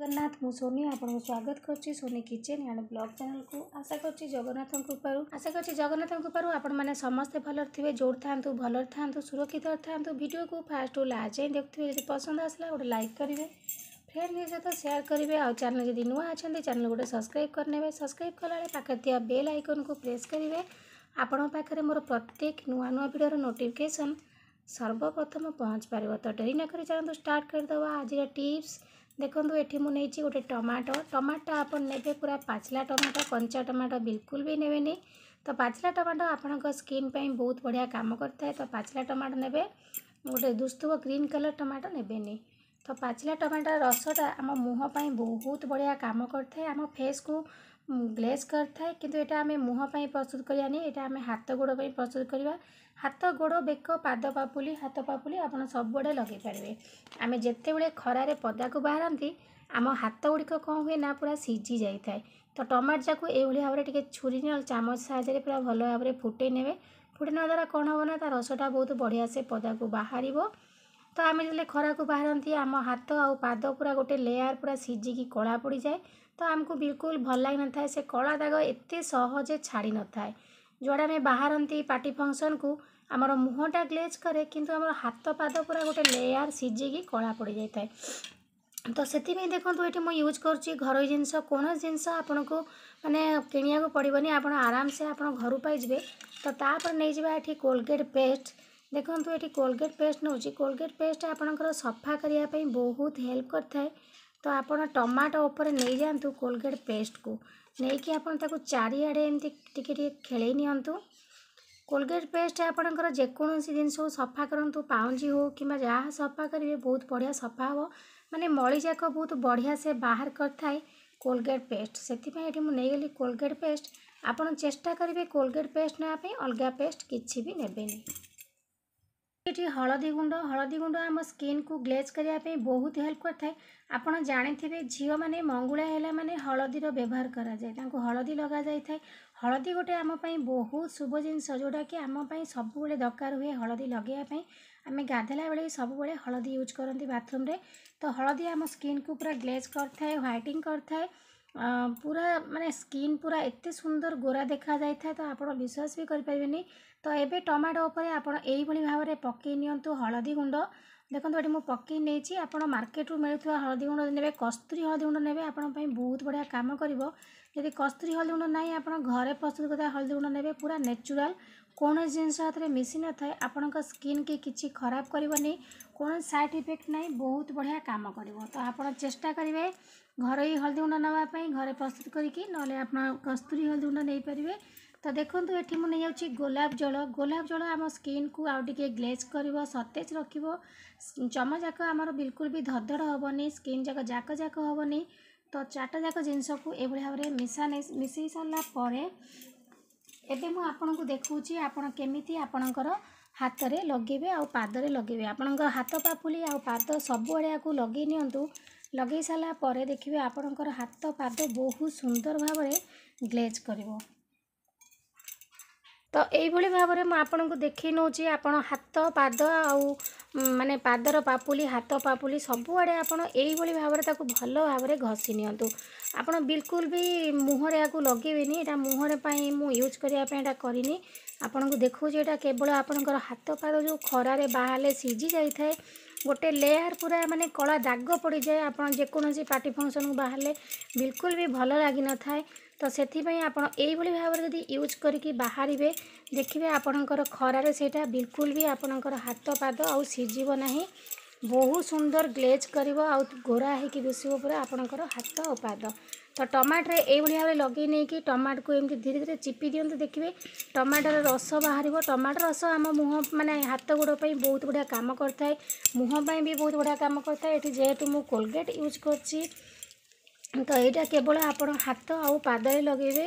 जगन्नाथ सोनी आपको स्वागत करोनी kitchen and blog चेल को आशा कृपा आशा करगन्नाथ आपने समस्ते भल थे जोर था भल था सुरक्षित था भिडियो को फास्ट टू लास्ट जाए देखते जब पसंद आसला गोटे लाइक करेंगे फ्रेंड्स सहित सेयार करेंगे आ चेल जी नुआ अच्छा चैनल गोटे सब्सक्राइब करने सब्सक्राइब कला पाखे बेल आइकन को प्रेस करेंगे आपखे मोर प्रत्येक नुआ नुआ भिडर नोटिफिकेसन सर्वप्रथम पहुँच पार तो डेरी नक चलो स्टार्ट करदे आज टीप्स ଦେଖନ୍ତୁ ଏଠି ମୁଁ ନେଇଛି ଗୋଟେ ଟମାଟୋ ଟମାଟୋ ଆପଣ ନେବେ ପୁରା ପାଚିଲା ଟମାଟୋ କଞ୍ଚା ଟମାଟୋ ବିଲକୁଲ ବି ନେବେନି ତ ପାଚିଲା ଟମାଟୋ ଆପଣଙ୍କ ସ୍କିନ୍ ପାଇଁ ବହୁତ ବଢ଼ିଆ କାମ କରିଥାଏ ତ ପାଚିଲା ଟମାଟୋ ନେବେ ଗୋଟେ ଦୁସ୍ତୁବ ଗ୍ରୀନ୍ କଲର୍ ଟମାଟୋ ନେବେନି ତ ପାଚିଲା ଟମାଟୋ ରସଟା ଆମ ମୁହଁ ପାଇଁ ବହୁତ ବଢ଼ିଆ କାମ କରିଥାଏ ଆମ ଫେସ୍କୁ ଗ୍ଲେଜ୍ କରିଥାଏ କିନ୍ତୁ ଏଇଟା ଆମେ ମୁହଁ ପାଇଁ ପ୍ରସ୍ତୁତ କରିବାନି ଏଇଟା ଆମେ ହାତ ଗୋଡ଼ ପାଇଁ ପ୍ରସ୍ତୁତ କରିବା ହାତ ଗୋଡ଼ ବେକ ପାଦ ପାପୁଲି ହାତ ପାପୁଲି ଆପଣ ସବୁଆଡ଼େ ଲଗାଇ ପାରିବେ ଆମେ ଯେତେବେଳେ ଖରାରେ ପଦାକୁ ବାହାରନ୍ତି ଆମ ହାତ ଗୁଡ଼ିକ କ'ଣ ହୁଏ ନା ପୁରା ସିଝି ଯାଇଥାଏ ତ ଟମାଟୋ ଯାକୁ ଏଇଭଳି ଭାବରେ ଟିକେ ଛୁରୀ ନହେଲେ ଚାମଚ ସାହାଯ୍ୟରେ ପୁରା ଭଲ ଭାବରେ ଫୁଟେଇ ନେବେ ଫୁଟେଇ ନେବା ଦ୍ୱାରା କ'ଣ ହେବ ନା ତା ରସଟା ବହୁତ ବଢ଼ିଆ ସେ ପଦାକୁ ବାହାରିବ ତ ଆମେ ଯେତେବେଳେ ଖରାକୁ ବାହାରନ୍ତି ଆମ ହାତ ଆଉ ପାଦ ପୁରା ଗୋଟେ ଲେୟାର୍ ପୁରା ସିଝିକି କଳା ପଡ଼ିଯାଏ ତ ଆମକୁ ବିଲକୁଲ୍ ଭଲ ଲାଗିନଥାଏ ସେ କଳା ଦାଗ ଏତେ ସହଜେ ଛାଡ଼ି ନଥାଏ ଯୁଆଡ଼େ ଆମେ ବାହାରନ୍ତି ପାର୍ଟି ଫଙ୍କସନ୍କୁ ଆମର ମୁହଁଟା ଗ୍ଲେଜ୍ କରେ କିନ୍ତୁ ଆମର ହାତ ପାଦ ପୁରା ଗୋଟେ ଲେୟାର୍ ସିଝିକି କଳା ପଡ଼ିଯାଇଥାଏ ତ ସେଥିପାଇଁ ଦେଖନ୍ତୁ ଏଠି ମୁଁ ୟୁଜ୍ କରୁଛି ଘରୋଇ ଜିନିଷ କୌଣସି ଜିନିଷ ଆପଣଙ୍କୁ ମାନେ କିଣିବାକୁ ପଡ଼ିବନି ଆପଣ ଆରାମସେ ଆପଣ ଘରୁ ପାଇଯିବେ ତ ତା'ପରେ ନେଇଯିବା ଏଠି କୋଲଗେଟ୍ ପେଷ୍ଟ ଦେଖନ୍ତୁ ଏଠି କୋଲଗେଟ୍ ପେଷ୍ଟ ନେଉଛି କୋଲଗେଟ୍ ପେଷ୍ଟ ଆପଣଙ୍କର ସଫା କରିବା ପାଇଁ ବହୁତ ହେଲ୍ପ କରିଥାଏ ତ ଆପଣ ଟମାଟୋ ଉପରେ ନେଇଯାଆନ୍ତୁ କୋଲଗେଟ୍ ପେଷ୍ଟକୁ ନେଇକି ଆପଣ ତାକୁ ଚାରିଆଡ଼େ ଏମିତି ଟିକେ ଟିକେ ଖେଳେଇ ନିଅନ୍ତୁ କୋଲଗେଟ୍ ପେଷ୍ଟ ଆପଣଙ୍କର ଯେକୌଣସି ଜିନିଷକୁ ସଫା କରନ୍ତୁ ପାଉଁଜି ହେଉ କିମ୍ବା ଯାହା ସଫା କରିବେ ବହୁତ ବଢ଼ିଆ ସଫା ହେବ ମାନେ ମଳିଯାକ ବହୁତ ବଢ଼ିଆ ସେ ବାହାର କରିଥାଏ କୋଲଗେଟ୍ ପେଷ୍ଟ ସେଥିପାଇଁ ଏଠି ମୁଁ ନେଇଗଲି କୋଲଗେଟ୍ ପେଷ୍ଟ ଆପଣ ଚେଷ୍ଟା କରିବେ କୋଲଗେଟ୍ ପେଷ୍ଟ ନେବା ପାଇଁ ଅଲଗା ପେଷ୍ଟ କିଛି ବି ନେବେନି ଏଠି ହଳଦୀ ଗୁଣ୍ଡ ହଳଦୀ ଗୁଣ୍ଡ ଆମ ସ୍କିନ୍କୁ ଗ୍ଲେଜ୍ କରିବା ପାଇଁ ବହୁତ ହେଲ୍ପ କରିଥାଏ ଆପଣ ଜାଣିଥିବେ ଝିଅମାନେ ମଙ୍ଗୁଳା ହେଲା ମାନେ ହଳଦୀର ବ୍ୟବହାର କରାଯାଏ ତାଙ୍କୁ ହଳଦୀ ଲଗାଯାଇଥାଏ ହଳଦୀ ଗୋଟେ ଆମ ପାଇଁ ବହୁତ ଶୁଭ ଜିନିଷ ଯେଉଁଟାକି ଆମ ପାଇଁ ସବୁବେଳେ ଦରକାର ହୁଏ ହଳଦୀ ଲଗାଇବା ପାଇଁ ଆମେ ଗାଧେଇଲା ବେଳେ ସବୁବେଳେ ହଳଦୀ ୟୁଜ୍ କରନ୍ତି ବାଥରୁମ୍ରେ ତ ହଳଦୀ ଆମ ସ୍କିନ୍କୁ ପୁରା ଗ୍ଲେଜ୍ କରିଥାଏ ହ୍ୱାଇଟିଂ କରିଥାଏ ପୁରା ମାନେ ସ୍କିନ୍ ପୁରା ଏତେ ସୁନ୍ଦର ଗୋରା ଦେଖାଯାଇଥାଏ ତ ଆପଣ ବିଶ୍ୱାସ ବି କରିପାରିବେନି ତ ଏବେ ଟମାଟୋ ଉପରେ ଆପଣ ଏଇଭଳି ଭାବରେ ପକାଇ ନିଅନ୍ତୁ ହଳଦୀ ଗୁଣ୍ଡ ଦେଖନ୍ତୁ ଏଠି ମୁଁ ପକାଇ ନେଇଛି ଆପଣ ମାର୍କେଟରୁ ମିଳୁଥିବା ହଳଦୀ ଗୁଣ୍ଡ ନେବେ କସ୍ତୁରୀ ହଳଦୀ ଗୁଣ୍ଡ ନେବେ ଆପଣଙ୍କ ପାଇଁ ବହୁତ ବଢ଼ିଆ କାମ କରିବ ଯଦି କସ୍ତୁରୀ ହଳଦୀ ଗୁଣ୍ଡ ନାହିଁ ଆପଣ ଘରେ ପ୍ରସ୍ତୁତ କରିଥିବା ହଳଦୀ ଗୁଣ୍ଡ ନେବେ ପୁରା ନ୍ୟାଚୁରାଲ୍ କୌଣସି ଜିନିଷ ହାତରେ ମିଶି ନଥାଏ ଆପଣଙ୍କ ସ୍କିନ୍କି କିଛି ଖରାପ କରିବନି କୌଣସି ସାଇଡ଼୍ ଇଫେକ୍ଟ ନାହିଁ ବହୁତ ବଢ଼ିଆ କାମ କରିବ ତ ଆପଣ ଚେଷ୍ଟା କରିବେ ଘରୋଇ ହଳଦୀ ଗୁଣ୍ଡ ନେବା ପାଇଁ ଘରେ ପ୍ରସ୍ତୁତ କରିକି ନହେଲେ ଆପଣ କସ୍ତୁରୀ ହଳଦୀ ଗୁଣ୍ଡ ନେଇପାରିବେ ତ ଦେଖନ୍ତୁ ଏଠି ମୁଁ ନେଇଯାଉଛି ଗୋଲାପ ଜଳ ଗୋଲାପ ଜଳ ଆମ ସ୍କିନ୍କୁ ଆଉ ଟିକେ ଗ୍ଲେଜ୍ କରିବ ସତେଜ ରଖିବ ଚମଯାକ ଆମର ବିଲକୁଲ ବି ଧଡ଼ଧଡ଼ ହେବନି ସ୍କିନ୍ ଯାକ ଯାକ ଯାକ ହେବନି ତ ଚାରିଟା ଯାକ ଜିନିଷକୁ ଏଭଳି ଭାବରେ ମିଶା ମିଶାଇ ସାରିଲା ପରେ ଏବେ ମୁଁ ଆପଣଙ୍କୁ ଦେଖାଉଛି ଆପଣ କେମିତି ଆପଣଙ୍କର ହାତରେ ଲଗେଇବେ ଆଉ ପାଦରେ ଲଗେଇବେ ଆପଣଙ୍କ ହାତ ପାପୁଲି ଆଉ ପାଦ ସବୁଆଡ଼େକୁ ଲଗେଇ ନିଅନ୍ତୁ ଲଗେଇ ସାରିଲା ପରେ ଦେଖିବେ ଆପଣଙ୍କର ହାତ ପାଦ ବହୁତ ସୁନ୍ଦର ଭାବରେ ଗ୍ଲେଜ୍ କରିବ ତ ଏଇଭଳି ଭାବରେ ମୁଁ ଆପଣଙ୍କୁ ଦେଖାଇ ନେଉଛି ଆପଣ ହାତ ପାଦ ଆଉ ମାନେ ପାଦର ପାପୁଲି ହାତ ପାପୁଲି ସବୁଆଡ଼େ ଆପଣ ଏଇଭଳି ଭାବରେ ତାକୁ ଭଲ ଭାବରେ ଘଷି ନିଅନ୍ତୁ ଆପଣ ବିଲକୁଲ ବି ମୁହଁରେ ଆକୁ ଲଗେଇବେନି ଏଇଟା ମୁହଁରେ ପାଇଁ ମୁଁ ୟୁଜ୍ କରିବା ପାଇଁ ଏଇଟା କରିନି ଆପଣଙ୍କୁ ଦେଖାଉଛି ଏଇଟା କେବଳ ଆପଣଙ୍କର ହାତ ପାଦ ଯେଉଁ ଖରାରେ ବାହାରିଲେ ସିଝି ଯାଇଥାଏ ଗୋଟେ ଲେୟାର ପୁରା ମାନେ କଳା ଦାଗ ପଡ଼ିଯାଏ ଆପଣ ଯେକୌଣସି ପାର୍ଟି ଫଙ୍କସନ୍କୁ ବାହାରିଲେ ବିଲକୁଲ ବି ଭଲ ଲାଗିନଥାଏ ତ ସେଥିପାଇଁ ଆପଣ ଏଇଭଳି ଭାବରେ ଯଦି ୟୁଜ୍ କରିକି ବାହାରିବେ ଦେଖିବେ ଆପଣଙ୍କର ଖରାରେ ସେଇଟା ବିଲକୁଲ ବି ଆପଣଙ୍କର ହାତ ପାଦ ଆଉ ସିଝିବ ନାହିଁ ବହୁତ ସୁନ୍ଦର ଗ୍ଲେଜ୍ କରିବ ଆଉ ଘୋରା ହେଇକି ଦୁଶିବ ପୁରା ଆପଣଙ୍କର ହାତ ଆଉ ପାଦ ତ ଟମାଟୋରେ ଏଇଭଳି ଭାବରେ ଲଗାଇ ନେଇକି ଟମାଟୋକୁ ଏମିତି ଧୀରେ ଧୀରେ ଚିପି ଦିଅନ୍ତୁ ଦେଖିବେ ଟମାଟୋର ରସ ବାହାରିବ ଟମାଟୋ ରସ ଆମ ମୁହଁ ମାନେ ହାତ ଗୋଡ଼ ପାଇଁ ବହୁତ ବଢ଼ିଆ କାମ କରିଥାଏ ମୁହଁ ପାଇଁ ବି ବହୁତ ବଢ଼ିଆ କାମ କରିଥାଏ ଏଠି ଯେହେତୁ ମୁଁ କୋଲଗେଟ୍ ୟୁଜ୍ କରିଛି ତ ଏଇଟା କେବଳ ଆପଣ ହାତ ଆଉ ପାଦରେ ଲଗାଇବେ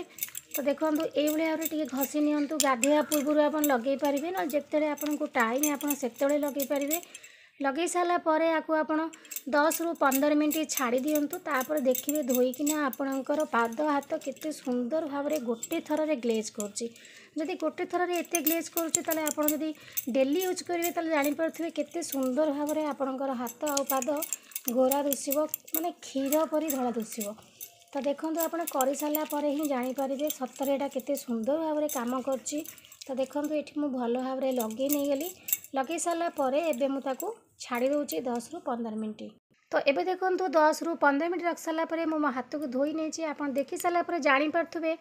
ତ ଦେଖନ୍ତୁ ଏଇଭଳି ଭାବରେ ଟିକେ ଘଷି ନିଅନ୍ତୁ ଗାଧୋଇବା ପୂର୍ବରୁ ଆପଣ ଲଗାଇ ପାରିବେ ନହେଲେ ଯେତେବେଳେ ଆପଣଙ୍କୁ ଟାଇମ୍ ଆପଣ ସେତେବେଳେ ଲଗାଇ ପାରିବେ ଲଗେଇ ସାରିଲା ପରେ ଆକୁ ଆପଣ ଦଶରୁ ପନ୍ଦର ମିନିଟ୍ ଛାଡ଼ି ଦିଅନ୍ତୁ ତାପରେ ଦେଖିବେ ଧୋଇକିନା ଆପଣଙ୍କର ପାଦ ହାତ କେତେ ସୁନ୍ଦର ଭାବରେ ଗୋଟେ ଥରରେ ଗ୍ଲେଜ୍ କରୁଛି ଯଦି ଗୋଟେ ଥରରେ ଏତେ ଗ୍ଲେଜ୍ କରୁଛି ତାହେଲେ ଆପଣ ଯଦି ଡେଲି ୟୁଜ୍ କରିବେ ତାହେଲେ ଜାଣିପାରୁଥିବେ କେତେ ସୁନ୍ଦର ଭାବରେ ଆପଣଙ୍କର ହାତ ଆଉ ପାଦ ଗୋରା ଦୁଶିବ ମାନେ କ୍ଷୀର ପରି ଧଳା ଦୁଶିବ ତ ଦେଖନ୍ତୁ ଆପଣ କରିସାରିଲା ପରେ ହିଁ ଜାଣିପାରିବେ ସତରେ ଏଇଟା କେତେ ସୁନ୍ଦର ଭାବରେ କାମ କରୁଛି ତ ଦେଖନ୍ତୁ ଏଠି ମୁଁ ଭଲ ଭାବରେ ଲଗେଇ ନେଇଗଲି ଲଗେଇ ସାରିଲା ପରେ ଏବେ ମୁଁ ତାକୁ ଛାଡ଼ି ଦେଉଛି ଦଶରୁ ପନ୍ଦର ମିନିଟ୍ ତ ଏବେ ଦେଖନ୍ତୁ ଦଶରୁ ପନ୍ଦର ମିନିଟ୍ ରଖିସାରିଲା ପରେ ମୁଁ ମୋ ହାତକୁ ଧୋଇ ନେଇଛି ଆପଣ ଦେଖିସାରିଲା ପରେ ଜାଣିପାରୁଥିବେ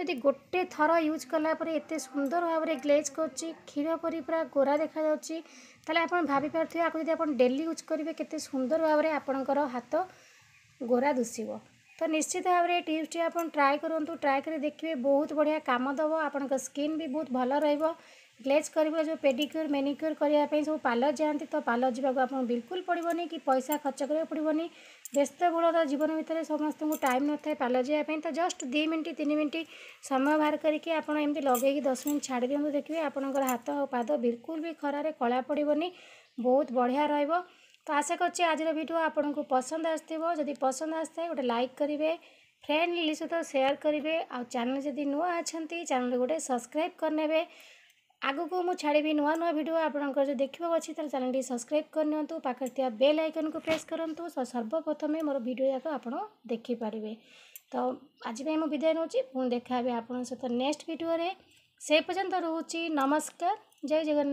ଯଦି ଗୋଟେ ଥର ୟୁଜ୍ କଲା ପରେ ଏତେ ସୁନ୍ଦର ଭାବରେ ଗ୍ଲେଜ୍ କରୁଛି କ୍ଷୀର ପରି ପୁରା ଗୋରା ଦେଖାଯାଉଛି ତାହେଲେ ଆପଣ ଭାବିପାରୁଥିବେ ଆକୁ ଯଦି ଆପଣ ଡେଲି ୟୁଜ୍ କରିବେ କେତେ ସୁନ୍ଦର ଭାବରେ ଆପଣଙ୍କର ହାତ ଗୋରା ଦୁଶିବ त निश्चित टी आप ट्राए करूँ ट्राए कर देखिए बहुत बढिया काम दो आपणको स्किन भी बहुत भल रह ग्लेज् कि जो पेडिक्योर मेनिक्योर सब पार्लर जाती त पार्लर जावाक आप बेलकुल पढन कि पैसा खर्च गरेको पर्ड जीवन भितर समस्त टाइम पार्लर जाए तो जस्ट दुई मिनट तीन मिनट समय करके एमि लगे दस मिनट पाद बिल्कुल भी खरारे कला पड़ोनी नै बहुत बढिया रहा তো আশা করছি আজর ভিডিও আপনার পসন্দ আসব যদি পসন্দ আসে গোটে লাইক করবে ফ্রেন্ড সহ সেয়ার করবে আনাল যদি নূয়া অনেক চ্যানেল গোটে সবসক্রাইব করে নেবে ଆଗକୁ ମୁଁ ଛାଡ଼ିବି ନୂଆ ନୂଆ ଭିଡ଼ିଓ ଆପଣଙ୍କର ଯଦି ଦେଖିବାକୁ ଅଛି ତାହେଲେ ଚ୍ୟାନେଲଟି ସବସ୍କ୍ରାଇବ୍ କରିନିଅନ୍ତୁ ପାଖରେ ଥିବା ବେଲ୍ ଆଇକନ୍କୁ ପ୍ରେସ୍ କରନ୍ତୁ ସର୍ବପ୍ରଥମେ ମୋର ଭିଡ଼ିଓ ଯାକ ଆପଣ ଦେଖିପାରିବେ ତ ଆଜି ପାଇଁ ମୁଁ ବିଦାୟ ନେଉଛି ପୁଣି ଦେଖା ହେବେ ଆପଣଙ୍କ ସହିତ ନେକ୍ସଟ ଭିଡ଼ିଓରେ ସେ ପର୍ଯ୍ୟନ୍ତ ରହୁଛି ନମସ୍କାର ଜୟ ଜଗନ୍ନାଥ